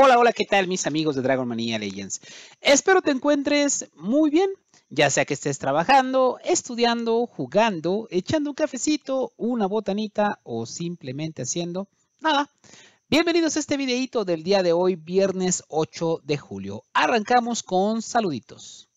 Hola, hola, ¿qué tal mis amigos de Dragon Mania Legends? Espero te encuentres muy bien, ya sea que estés trabajando, estudiando, jugando, echando un cafecito, una botanita o simplemente haciendo nada. Bienvenidos a este videito del día de hoy, viernes 8 de julio. Arrancamos con saluditos.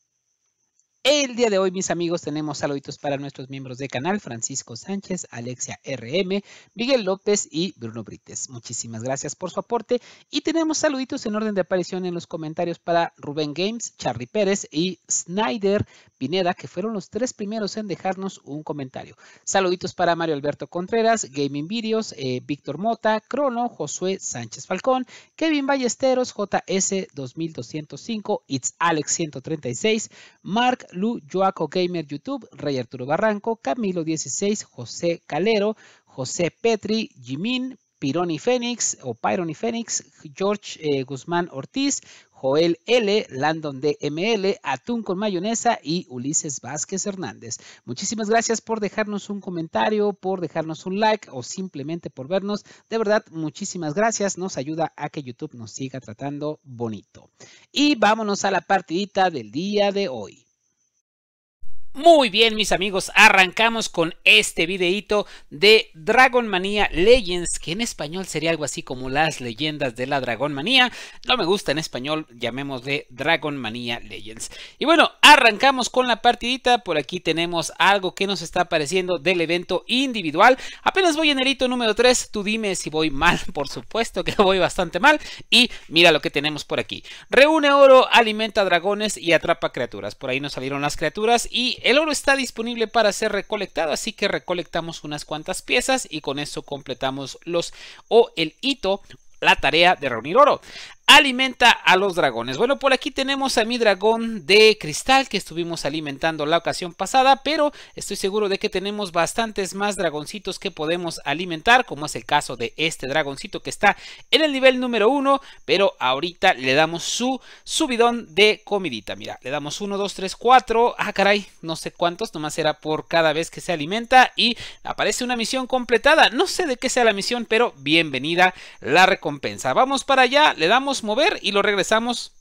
El día de hoy, mis amigos, tenemos saluditos para nuestros miembros de canal, Francisco Sánchez, Alexia RM, Miguel López y Bruno Brites. Muchísimas gracias por su aporte y tenemos saluditos en orden de aparición en los comentarios para Rubén Games, Charlie Pérez y Snyder Pineda, que fueron los tres primeros en dejarnos un comentario. Saluditos para Mario Alberto Contreras, Gaming Videos, eh, Víctor Mota, Crono, Josué Sánchez Falcón, Kevin Ballesteros, JS 2205, It's Alex 136, Mark Lu Joaco Gamer YouTube, Rey Arturo Barranco, Camilo 16, José Calero, José Petri, Jimin, Pironi Fénix o Pyroni Fénix, George eh, Guzmán Ortiz, Joel L, Landon DML, Atún con Mayonesa y Ulises Vázquez Hernández. Muchísimas gracias por dejarnos un comentario, por dejarnos un like o simplemente por vernos. De verdad, muchísimas gracias. Nos ayuda a que YouTube nos siga tratando bonito. Y vámonos a la partidita del día de hoy. Muy bien mis amigos, arrancamos con este videito de Dragon Manía Legends, que en español sería algo así como las leyendas de la Dragon Manía. No me gusta en español, llamémosle Dragon Manía Legends. Y bueno, arrancamos con la partidita, por aquí tenemos algo que nos está apareciendo del evento individual. Apenas voy en el hito número 3, tú dime si voy mal, por supuesto que voy bastante mal. Y mira lo que tenemos por aquí. Reúne oro, alimenta dragones y atrapa criaturas. Por ahí nos salieron las criaturas y el oro está disponible para ser recolectado, así que recolectamos unas cuantas piezas y con eso completamos los o el hito la tarea de reunir oro alimenta a los dragones. Bueno, por aquí tenemos a mi dragón de cristal que estuvimos alimentando la ocasión pasada, pero estoy seguro de que tenemos bastantes más dragoncitos que podemos alimentar, como es el caso de este dragoncito que está en el nivel número 1, pero ahorita le damos su subidón de comidita. Mira, le damos 1, 2, 3, 4, ah caray, no sé cuántos, nomás era por cada vez que se alimenta y aparece una misión completada. No sé de qué sea la misión, pero bienvenida la recompensa. Vamos para allá, le damos mover y lo regresamos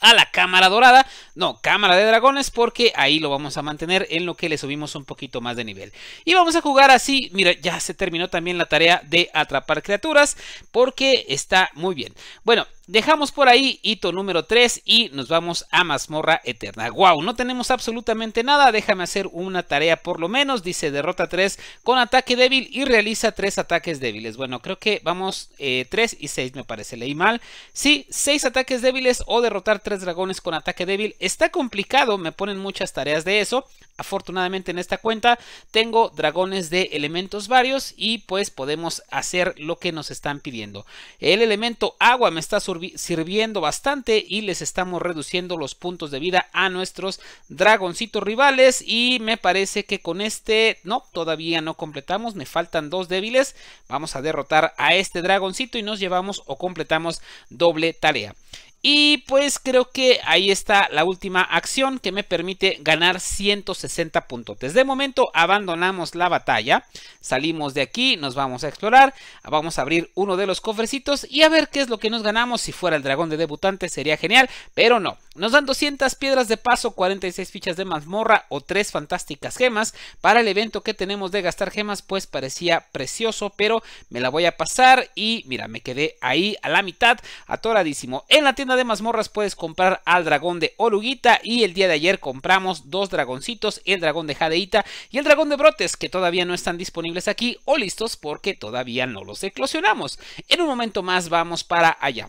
a la cámara dorada, no, cámara de dragones, porque ahí lo vamos a mantener en lo que le subimos un poquito más de nivel. Y vamos a jugar así, mira, ya se terminó también la tarea de atrapar criaturas, porque está muy bien. Bueno, Dejamos por ahí hito número 3 y nos vamos a mazmorra eterna. Wow, no tenemos absolutamente nada, déjame hacer una tarea por lo menos, dice derrota 3 con ataque débil y realiza 3 ataques débiles. Bueno, creo que vamos 3 eh, y 6 me parece, leí mal. Sí, 6 ataques débiles o derrotar 3 dragones con ataque débil. Está complicado, me ponen muchas tareas de eso, afortunadamente en esta cuenta tengo dragones de elementos varios y pues podemos hacer lo que nos están pidiendo. El elemento agua me está sirviendo bastante y les estamos reduciendo los puntos de vida a nuestros dragoncitos rivales y me parece que con este no, todavía no completamos, me faltan dos débiles. Vamos a derrotar a este dragoncito y nos llevamos o completamos doble tarea. Y pues creo que ahí está la última acción que me permite ganar 160 puntotes. De momento abandonamos la batalla, salimos de aquí, nos vamos a explorar, vamos a abrir uno de los cofrecitos y a ver qué es lo que nos ganamos. Si fuera el dragón de debutante sería genial, pero no. Nos dan 200 piedras de paso, 46 fichas de mazmorra o 3 fantásticas gemas. Para el evento que tenemos de gastar gemas pues parecía precioso, pero me la voy a pasar y mira, me quedé ahí a la mitad atoradísimo. En la tienda de mazmorras puedes comprar al dragón de oluguita y el día de ayer compramos dos dragoncitos, el dragón de Jadeita y el dragón de Brotes que todavía no están disponibles aquí o listos porque todavía no los eclosionamos. En un momento más vamos para allá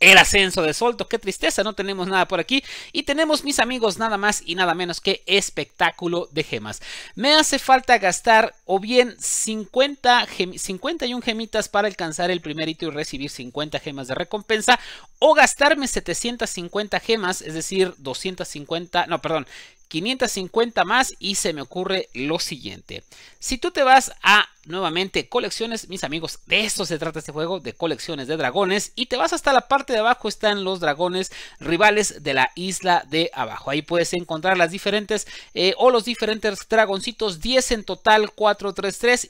el ascenso de Solto. Qué tristeza, no tenemos nada por aquí. Y tenemos, mis amigos, nada más y nada menos que espectáculo de gemas. Me hace falta gastar o bien 50 51 gemitas para alcanzar el primer hito y recibir 50 gemas de recompensa. O gastarme 750 gemas, es decir, 250, no, perdón, 550 más y se me ocurre lo siguiente. Si tú te vas a nuevamente colecciones, mis amigos, de esto se trata este juego, de colecciones de dragones. Y te vas hasta la parte de abajo, están los dragones rivales de la isla de abajo. Ahí puedes encontrar las diferentes eh, o los diferentes dragoncitos, 10 en total, 4,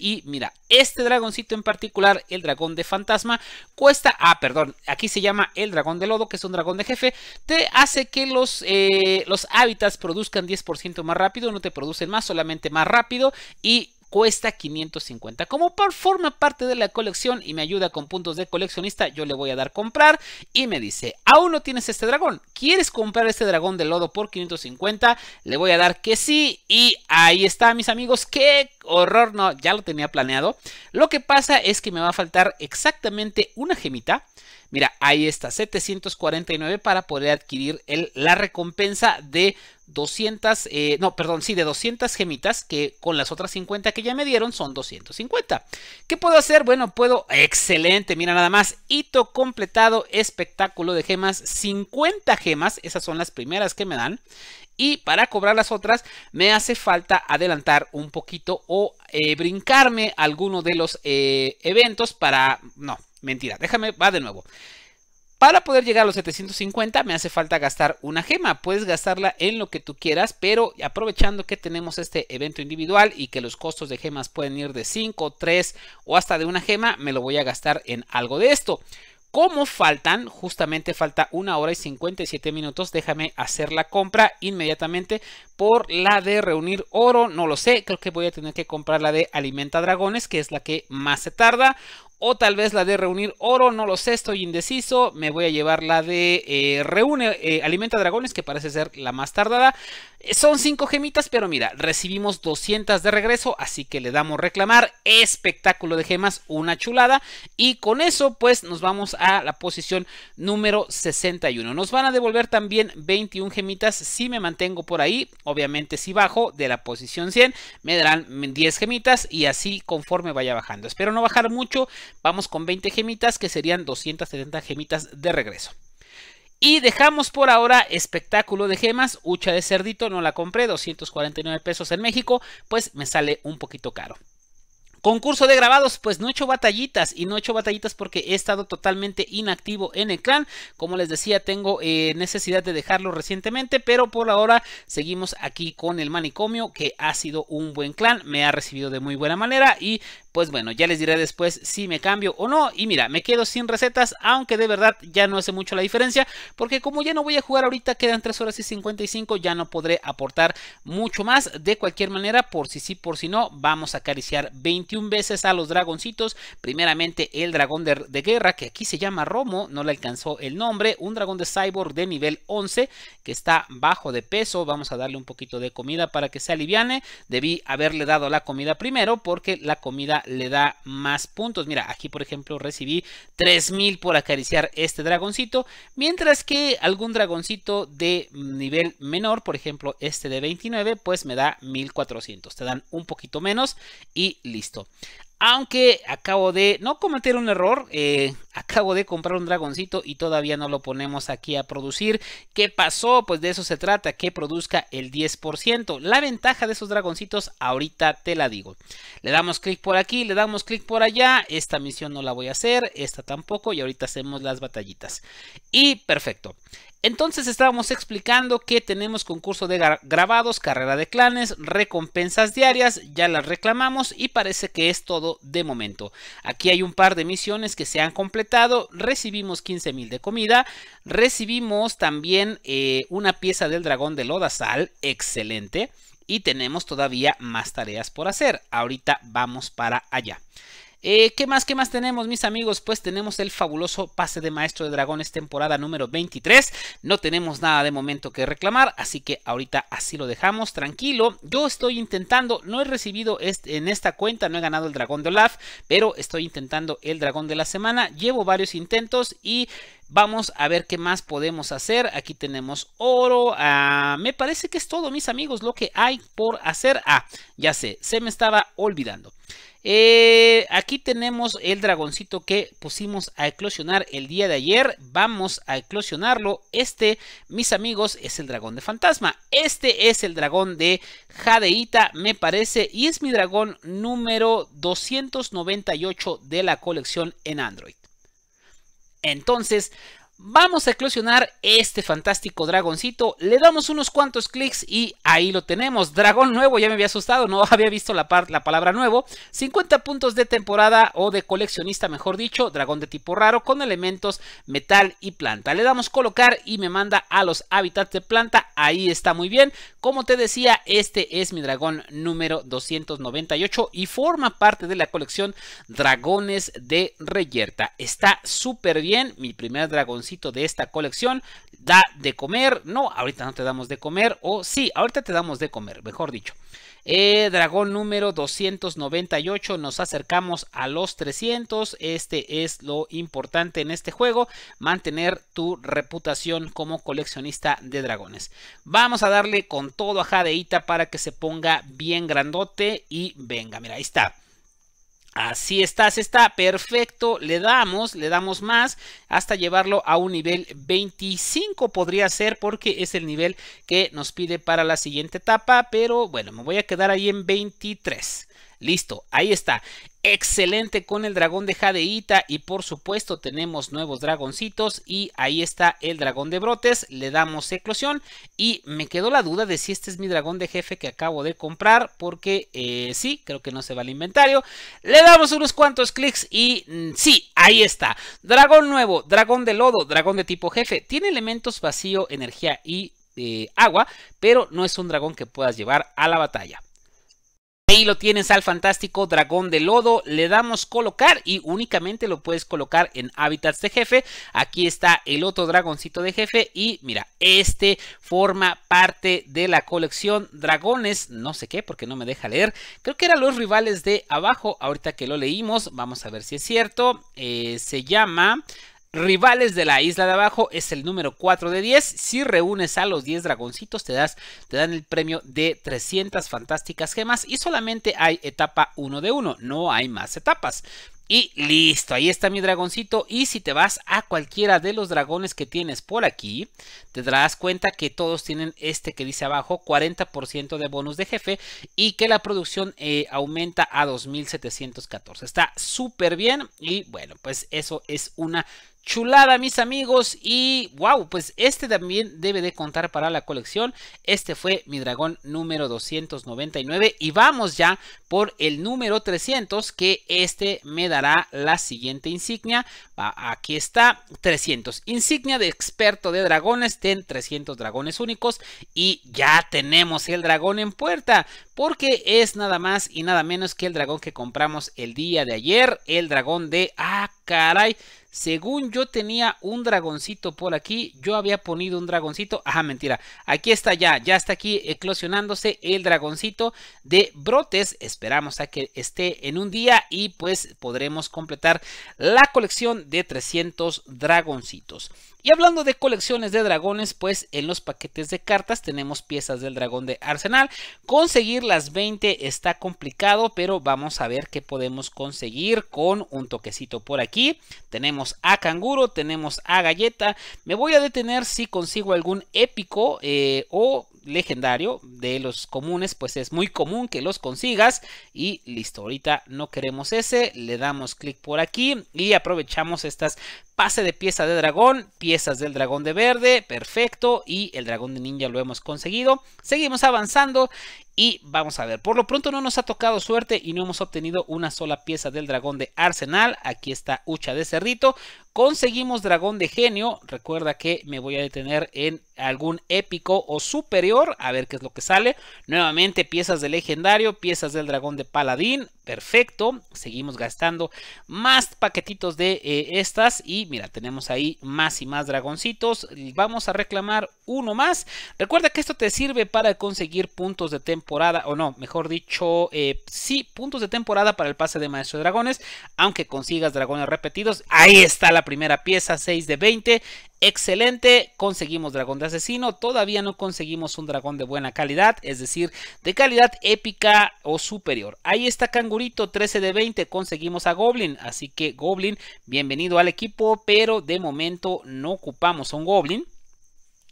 Y mira, este dragoncito en particular, el dragón de fantasma, cuesta, ah, perdón, aquí se llama el dragón de lodo, que es un dragón de jefe, te hace que los, eh, los hábitats produzcan 10% más rápido, no te producen más, solamente más rápido y cuesta 550. Como por, forma parte de la colección y me ayuda con puntos de coleccionista, yo le voy a dar comprar y me dice, aún no tienes este dragón, ¿quieres comprar este dragón de lodo por 550? Le voy a dar que sí y ahí está mis amigos, qué horror, no, ya lo tenía planeado. Lo que pasa es que me va a faltar exactamente una gemita Mira, ahí está, 749 para poder adquirir la recompensa de 200, eh, no, perdón, sí, de 200 gemitas, que con las otras 50 que ya me dieron son 250. ¿Qué puedo hacer? Bueno, puedo, excelente, mira nada más, hito completado, espectáculo de gemas, 50 gemas, esas son las primeras que me dan. Y para cobrar las otras me hace falta adelantar un poquito o eh, brincarme alguno de los eh, eventos para... No, Mentira, déjame, va de nuevo. Para poder llegar a los 750 me hace falta gastar una gema. Puedes gastarla en lo que tú quieras, pero aprovechando que tenemos este evento individual y que los costos de gemas pueden ir de 5, 3 o hasta de una gema, me lo voy a gastar en algo de esto. Como faltan, justamente falta una hora y 57 minutos, déjame hacer la compra inmediatamente por la de reunir oro, no lo sé, creo que voy a tener que comprar la de alimenta dragones, que es la que más se tarda, o tal vez la de reunir oro, no lo sé, estoy indeciso. Me voy a llevar la de eh, reúne, eh, alimenta dragones, que parece ser la más tardada. Eh, son 5 gemitas, pero mira, recibimos 200 de regreso, así que le damos reclamar. Espectáculo de gemas, una chulada. Y con eso, pues nos vamos a la posición número 61. Nos van a devolver también 21 gemitas si me mantengo por ahí. Obviamente, si bajo de la posición 100, me darán 10 gemitas y así conforme vaya bajando. Espero no bajar mucho Vamos con 20 gemitas, que serían 270 gemitas de regreso. Y dejamos por ahora espectáculo de gemas, hucha de cerdito, no la compré, 249 pesos en México, pues me sale un poquito caro. Concurso de grabados, pues no he hecho batallitas y no he hecho batallitas porque he estado totalmente inactivo en el clan. Como les decía, tengo eh, necesidad de dejarlo recientemente, pero por ahora seguimos aquí con el manicomio que ha sido un buen clan, me ha recibido de muy buena manera y pues bueno, ya les diré después si me cambio o no. Y mira, me quedo sin recetas, aunque de verdad ya no hace mucho la diferencia, porque como ya no voy a jugar ahorita, quedan 3 horas y 55, ya no podré aportar mucho más. De cualquier manera, por si sí, por si no, vamos a acariciar 21 veces a los dragoncitos. Primeramente el dragón de, de guerra, que aquí se llama Romo, no le alcanzó el nombre. Un dragón de cyborg de nivel 11, que está bajo de peso. Vamos a darle un poquito de comida para que se aliviane. Debí haberle dado la comida primero, porque la comida le da más puntos. Mira, aquí por ejemplo recibí 3000 por acariciar este dragoncito, mientras que algún dragoncito de nivel menor, por ejemplo este de 29, pues me da 1400. Te dan un poquito menos y listo. Aunque acabo de no cometer un error, eh, acabo de comprar un dragoncito y todavía no lo ponemos aquí a producir. ¿Qué pasó? Pues de eso se trata, que produzca el 10%. La ventaja de esos dragoncitos ahorita te la digo. Le damos clic por aquí, le damos clic por allá. Esta misión no la voy a hacer, esta tampoco y ahorita hacemos las batallitas. Y perfecto. Entonces estábamos explicando que tenemos concurso de grabados, carrera de clanes, recompensas diarias, ya las reclamamos y parece que es todo de momento. Aquí hay un par de misiones que se han completado, recibimos 15.000 de comida, recibimos también eh, una pieza del dragón de Lodazal, excelente, y tenemos todavía más tareas por hacer. Ahorita vamos para allá. Eh, ¿Qué más, qué más tenemos, mis amigos? Pues tenemos el fabuloso pase de Maestro de Dragones, temporada número 23. No tenemos nada de momento que reclamar, así que ahorita así lo dejamos, tranquilo. Yo estoy intentando, no he recibido en esta cuenta, no he ganado el Dragón de Olaf, pero estoy intentando el Dragón de la Semana. Llevo varios intentos y... Vamos a ver qué más podemos hacer. Aquí tenemos oro. Ah, me parece que es todo, mis amigos, lo que hay por hacer. Ah, ya sé, se me estaba olvidando. Eh, aquí tenemos el dragoncito que pusimos a eclosionar el día de ayer. Vamos a eclosionarlo. Este, mis amigos, es el dragón de fantasma. Este es el dragón de Jadeita, me parece. Y es mi dragón número 298 de la colección en Android. Entonces, Vamos a eclosionar este fantástico dragoncito, le damos unos cuantos clics y ahí lo tenemos, dragón nuevo, ya me había asustado, no había visto la, la palabra nuevo, 50 puntos de temporada o de coleccionista mejor dicho, dragón de tipo raro con elementos metal y planta, le damos colocar y me manda a los hábitats de planta, ahí está muy bien, como te decía este es mi dragón número 298 y forma parte de la colección dragones de reyerta, está súper bien, mi primer dragoncito de esta colección, da de comer, no, ahorita no te damos de comer, o sí, ahorita te damos de comer, mejor dicho. Eh, dragón número 298, nos acercamos a los 300, este es lo importante en este juego, mantener tu reputación como coleccionista de dragones. Vamos a darle con todo a Jadeita para que se ponga bien grandote y venga, mira, ahí está. Así está, está perfecto. Le damos, le damos más hasta llevarlo a un nivel 25 podría ser porque es el nivel que nos pide para la siguiente etapa. Pero bueno, me voy a quedar ahí en 23. Listo, ahí está. Excelente con el dragón de Jadeita y por supuesto tenemos nuevos dragoncitos y ahí está el dragón de brotes, le damos eclosión y me quedó la duda de si este es mi dragón de jefe que acabo de comprar porque eh, sí, creo que no se va al inventario, le damos unos cuantos clics y mm, sí, ahí está, dragón nuevo, dragón de lodo, dragón de tipo jefe, tiene elementos vacío, energía y eh, agua, pero no es un dragón que puedas llevar a la batalla. Ahí lo tienes al fantástico dragón de lodo, le damos colocar y únicamente lo puedes colocar en hábitats de jefe. Aquí está el otro dragoncito de jefe y mira, este forma parte de la colección dragones, no sé qué porque no me deja leer. Creo que eran los rivales de abajo, ahorita que lo leímos, vamos a ver si es cierto. Eh, se llama... Rivales de la isla de abajo es el número 4 de 10. Si reúnes a los 10 dragoncitos, te, das, te dan el premio de 300 fantásticas gemas. Y solamente hay etapa 1 de 1, no hay más etapas. Y listo, ahí está mi dragoncito. Y si te vas a cualquiera de los dragones que tienes por aquí, te darás cuenta que todos tienen este que dice abajo, 40% de bonus de jefe y que la producción eh, aumenta a 2714. Está súper bien y bueno, pues eso es una chulada mis amigos y wow pues este también debe de contar para la colección este fue mi dragón número 299 y vamos ya por el número 300 que este me dará la siguiente insignia aquí está 300 insignia de experto de dragones ten 300 dragones únicos y ya tenemos el dragón en puerta porque es nada más y nada menos que el dragón que compramos el día de ayer el dragón de ah caray según yo tenía un dragoncito por aquí, yo había ponido un dragoncito, ajá, mentira, aquí está ya, ya está aquí eclosionándose el dragoncito de brotes, esperamos a que esté en un día y pues podremos completar la colección de 300 dragoncitos. Y hablando de colecciones de dragones, pues en los paquetes de cartas tenemos piezas del dragón de Arsenal. Conseguir las 20 está complicado, pero vamos a ver qué podemos conseguir con un toquecito por aquí. Tenemos a Canguro, tenemos a Galleta. Me voy a detener si consigo algún épico eh, o legendario de los comunes, pues es muy común que los consigas y listo, ahorita no queremos ese, le damos clic por aquí y aprovechamos estas pase de pieza de dragón, piezas del dragón de verde, perfecto y el dragón de ninja lo hemos conseguido, seguimos avanzando y vamos a ver, por lo pronto no nos ha tocado suerte y no hemos obtenido una sola pieza del dragón de arsenal. Aquí está hucha de cerrito. Conseguimos dragón de genio. Recuerda que me voy a detener en algún épico o superior. A ver qué es lo que sale. Nuevamente piezas de legendario, piezas del dragón de paladín. Perfecto. Seguimos gastando más paquetitos de eh, estas. Y mira, tenemos ahí más y más dragoncitos. Vamos a reclamar uno más. Recuerda que esto te sirve para conseguir puntos de temporada. O no, mejor dicho, eh, sí, puntos de temporada para el pase de maestro de dragones. Aunque consigas dragones repetidos. Ahí está la primera pieza, 6 de 20. Excelente, conseguimos dragón de asesino, todavía no conseguimos un dragón de buena calidad, es decir, de calidad épica o superior. Ahí está Cangurito, 13 de 20, conseguimos a Goblin, así que Goblin, bienvenido al equipo, pero de momento no ocupamos a un Goblin.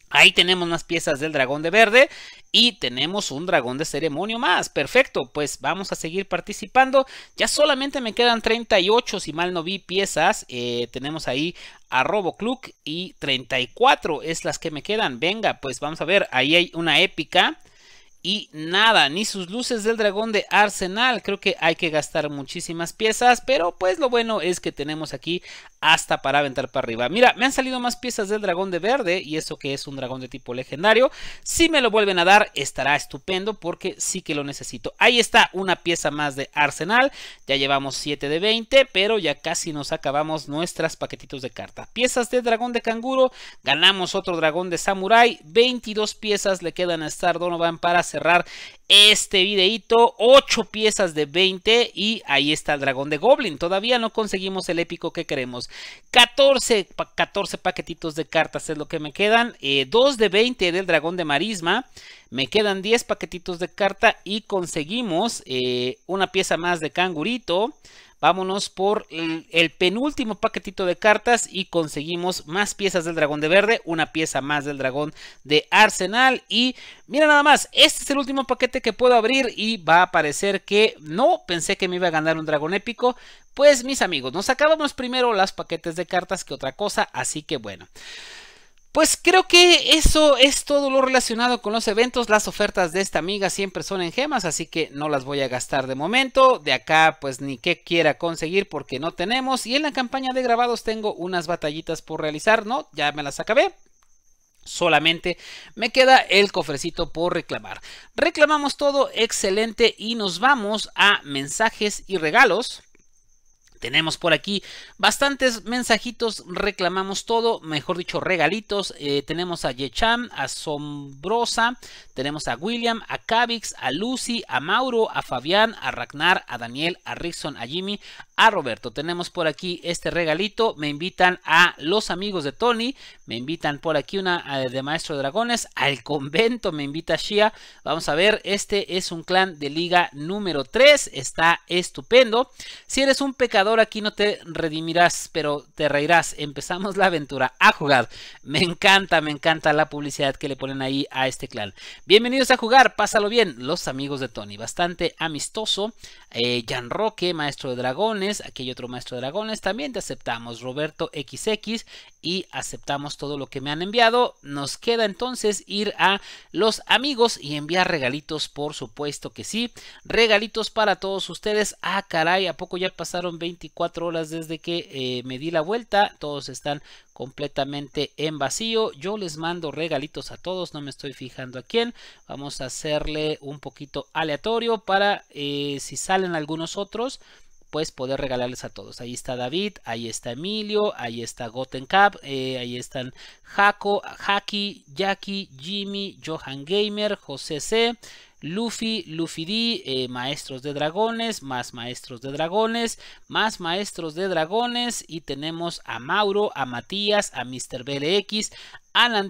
Ahí tenemos más piezas del dragón de verde y tenemos un dragón de ceremonio más. Perfecto, pues vamos a seguir participando. Ya solamente me quedan 38, si mal no vi, piezas. Eh, tenemos ahí a Robocluck y 34 es las que me quedan. Venga, pues vamos a ver, ahí hay una épica y nada, ni sus luces del dragón de Arsenal. Creo que hay que gastar muchísimas piezas, pero pues lo bueno es que tenemos aquí hasta para aventar para arriba. Mira, me han salido más piezas del dragón de verde y eso que es un dragón de tipo legendario. Si me lo vuelven a dar estará estupendo porque sí que lo necesito. Ahí está una pieza más de Arsenal. Ya llevamos 7 de 20, pero ya casi nos acabamos nuestras paquetitos de carta. Piezas de dragón de canguro, ganamos otro dragón de samurai, 22 piezas le quedan a Star Donovan para cerrar este videito, 8 piezas de 20 y ahí está el dragón de Goblin, todavía no conseguimos el épico que queremos, 14, 14 paquetitos de cartas es lo que me quedan, eh, 2 de 20 del dragón de Marisma, me quedan 10 paquetitos de carta y conseguimos eh, una pieza más de cangurito. Vámonos por el, penúltimo paquetito de cartas y conseguimos más piezas del dragón de verde, una pieza más del dragón de arsenal y mira nada más, este es el último paquete que puedo abrir y va a parecer que no pensé que me iba a ganar un dragón épico. Pues mis amigos, nos acabamos primero los paquetes de cartas que otra cosa, así que bueno. Pues creo que eso es todo lo relacionado con los eventos. Las ofertas de esta amiga siempre son en gemas, así que no las voy a gastar de momento. De acá pues ni qué quiera conseguir porque no tenemos. Y en la campaña de grabados tengo unas batallitas por realizar, ¿no? Ya me las acabé. Solamente me queda el cofrecito por reclamar. Reclamamos todo, excelente. Y nos vamos a mensajes y regalos. Tenemos por aquí bastantes mensajitos, reclamamos todo, mejor dicho, regalitos. Eh, tenemos a Yecham, a Sombrosa, tenemos a William, a Kavix, a Lucy, a Mauro, a Fabián, a Ragnar, a Daniel, a Rickson, a Jimmy, a Roberto. Tenemos por aquí este regalito, me invitan a los amigos de Tony, me invitan por aquí una eh, de Maestro de Dragones, al convento me invita Shia. Vamos a ver, este es un clan de liga número 3, está estupendo. Si eres un pecador, aquí no te redimirás, pero te reirás. Empezamos la aventura a jugar. Me encanta, me encanta la publicidad que le ponen ahí a este clan. Bienvenidos a jugar, pásalo bien. Los amigos de Tony, bastante amistoso. Eh, Jan Roque, maestro de dragones. Aquí hay otro maestro de dragones. También te aceptamos, Roberto XX. Y aceptamos todo lo que me han enviado. Nos queda entonces ir a los amigos y enviar regalitos, por supuesto que sí. Regalitos para todos ustedes. Ah, caray, ¿a poco ya pasaron 20? 24 horas desde que eh, me di la vuelta. Todos están completamente en vacío. Yo les mando regalitos a todos, no me estoy fijando a quién. Vamos a hacerle un poquito aleatorio para eh, si salen algunos otros pues poder regalarles a todos. Ahí está David, ahí está Emilio, ahí está Goten Cap, eh, ahí están Jaco, Haki, Jackie, Jimmy, Johan Gamer, José C, Luffy, Luffy D, eh, Maestros de Dragones, más Maestros de Dragones, más Maestros de Dragones. Y tenemos a Mauro, a Matías, a Mr. BLX, a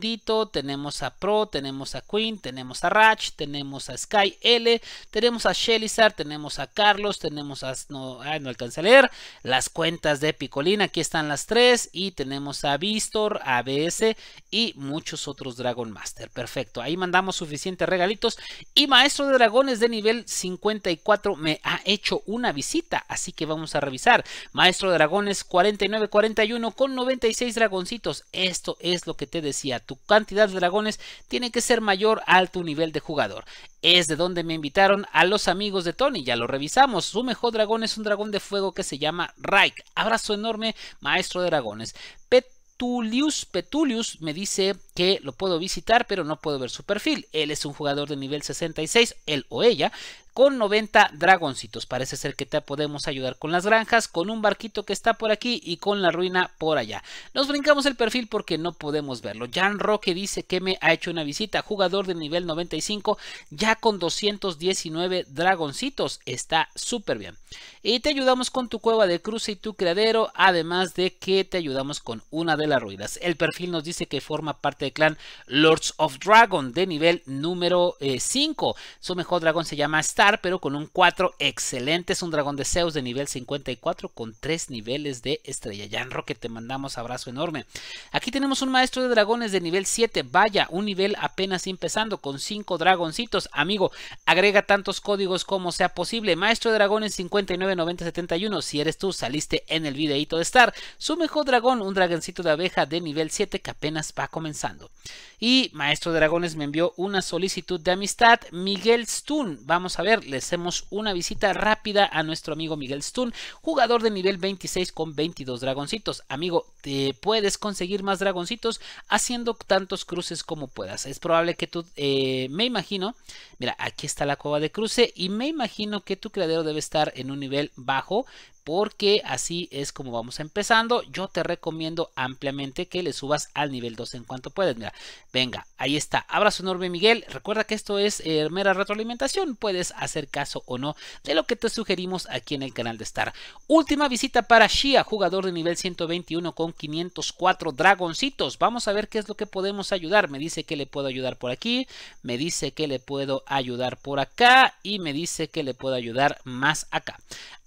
tenemos a Pro, tenemos a Queen, tenemos a Ratch, tenemos a Sky L, tenemos a Shellizar, tenemos a Carlos, tenemos a... No, ay, no a leer. Las cuentas de Picolina, aquí están las tres. Y tenemos a Vistor, a ABS y muchos otros Dragon Master. Perfecto, ahí mandamos suficientes regalitos. Y Maestro de Dragones de nivel 54 me ha hecho una visita, así que vamos a revisar. Maestro de Dragones 4941 con 96 dragoncitos. Esto es lo que te deseo a tu cantidad de dragones tiene que ser mayor al tu nivel de jugador. Es de donde me invitaron a los amigos de Tony, ya lo revisamos. Su mejor dragón es un dragón de fuego que se llama Raik. Abrazo enorme, maestro de dragones. Petulius Petulius me dice que lo puedo visitar, pero no puedo ver su perfil. Él es un jugador de nivel 66, él o ella con 90 dragoncitos. Parece ser que te podemos ayudar con las granjas, con un barquito que está por aquí y con la ruina por allá. Nos brincamos el perfil porque no podemos verlo. Jan Roque dice que me ha hecho una visita, jugador de nivel 95, ya con 219 dragoncitos. Está súper bien. Y te ayudamos con tu cueva de cruce y tu criadero, además de que te ayudamos con una de las ruinas. El perfil nos dice que forma parte del clan Lords of Dragon de nivel número 5. Eh, Su mejor dragón se llama Star pero con un 4 excelente. Es un dragón de Zeus de nivel 54 con 3 niveles de estrella. Yanro que te mandamos abrazo enorme. Aquí tenemos un maestro de dragones de nivel 7. Vaya, un nivel apenas empezando con 5 dragoncitos. Amigo, agrega tantos códigos como sea posible. Maestro de dragones 599071. Si eres tú, saliste en el videíto de Star. Su mejor dragón, un dragoncito de abeja de nivel 7 que apenas va comenzando. Y Maestro de Dragones me envió una solicitud de amistad. Miguel Stun, vamos a ver le hacemos una visita rápida a nuestro amigo Miguel Stun, jugador de nivel 26 con 22 dragoncitos. Amigo, te puedes conseguir más dragoncitos haciendo tantos cruces como puedas. Es probable que tú, eh, me imagino, mira, aquí está la cueva de cruce y me imagino que tu criadero debe estar en un nivel bajo, porque así es como vamos empezando. Yo te recomiendo ampliamente que le subas al nivel 2 en cuanto puedas. Mira, venga, ahí está. Abrazo enorme Miguel. Recuerda que esto es eh, mera retroalimentación. Puedes hacer caso o no de lo que te sugerimos aquí en el canal de Star. Última visita para Shia, jugador de nivel 121 con 504 dragoncitos. Vamos a ver qué es lo que podemos ayudar. Me dice que le puedo ayudar por aquí. Me dice que le puedo ayudar por acá. Y me dice que le puedo ayudar más acá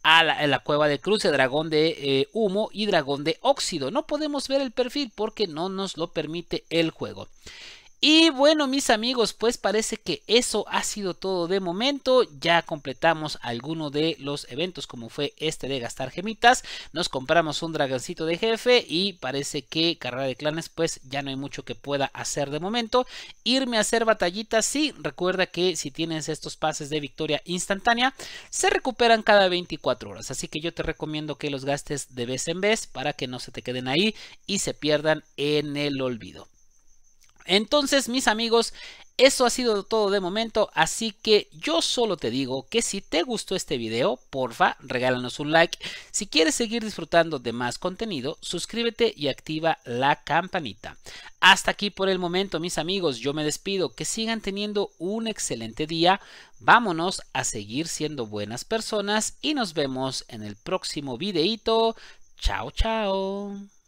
a la, cueva de cruce, dragón de eh, humo y dragón de óxido. No podemos ver el perfil porque no nos lo permite el juego. Y bueno, mis amigos, pues parece que eso ha sido todo de momento. Ya completamos alguno de los eventos, como fue este de gastar gemitas. Nos compramos un dragoncito de jefe y parece que carrera de clanes, pues ya no hay mucho que pueda hacer de momento. Irme a hacer batallitas, sí. Recuerda que si tienes estos pases de victoria instantánea, se recuperan cada 24 horas. Así que yo te recomiendo que los gastes de vez en vez para que no se te queden ahí y se pierdan en el olvido. Entonces, mis amigos, eso ha sido todo de momento, así que yo solo te digo que si te gustó este video, porfa, regálanos un like. Si quieres seguir disfrutando de más contenido, suscríbete y activa la campanita. Hasta aquí por el momento, mis amigos, yo me despido, que sigan teniendo un excelente día, vámonos a seguir siendo buenas personas y nos vemos en el próximo videito. Chao, chao.